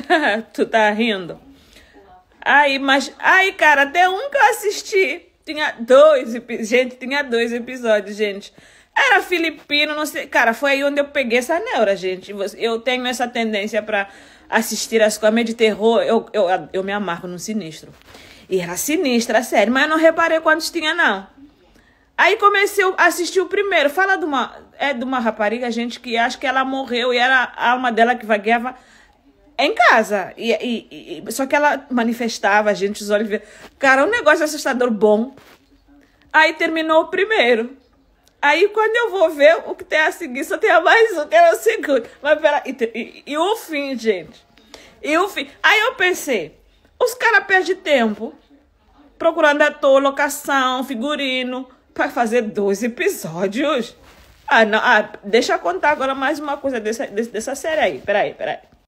tu tá rindo? Aí, mas. Aí, cara, até um que eu assisti. Tinha dois. Gente, tinha dois episódios, gente. Era filipino, não sei. Cara, foi aí onde eu peguei essa neura, gente. Eu tenho essa tendência para assistir as coisas de terror. Eu, eu, eu me amarro no sinistro. E era sinistra, sério. Mas eu não reparei quantos tinha, não. Aí comecei a assistir o primeiro. Fala de uma, é de uma rapariga, gente, que acho que ela morreu e era a alma dela que vagueava é em casa. E, e, e, só que ela manifestava a gente, os olhos. Cara, um negócio assustador bom. Aí terminou o primeiro. Aí quando eu vou ver o que tem a seguir, só tem mais um, que era o segundo. Mas pera, e, e, e o fim, gente. E o fim. Aí eu pensei, os caras perdem tempo procurando ator, locação, figurino, para fazer dois episódios. Ah, não, ah, deixa eu contar agora mais uma coisa dessa, dessa série aí. Peraí, peraí.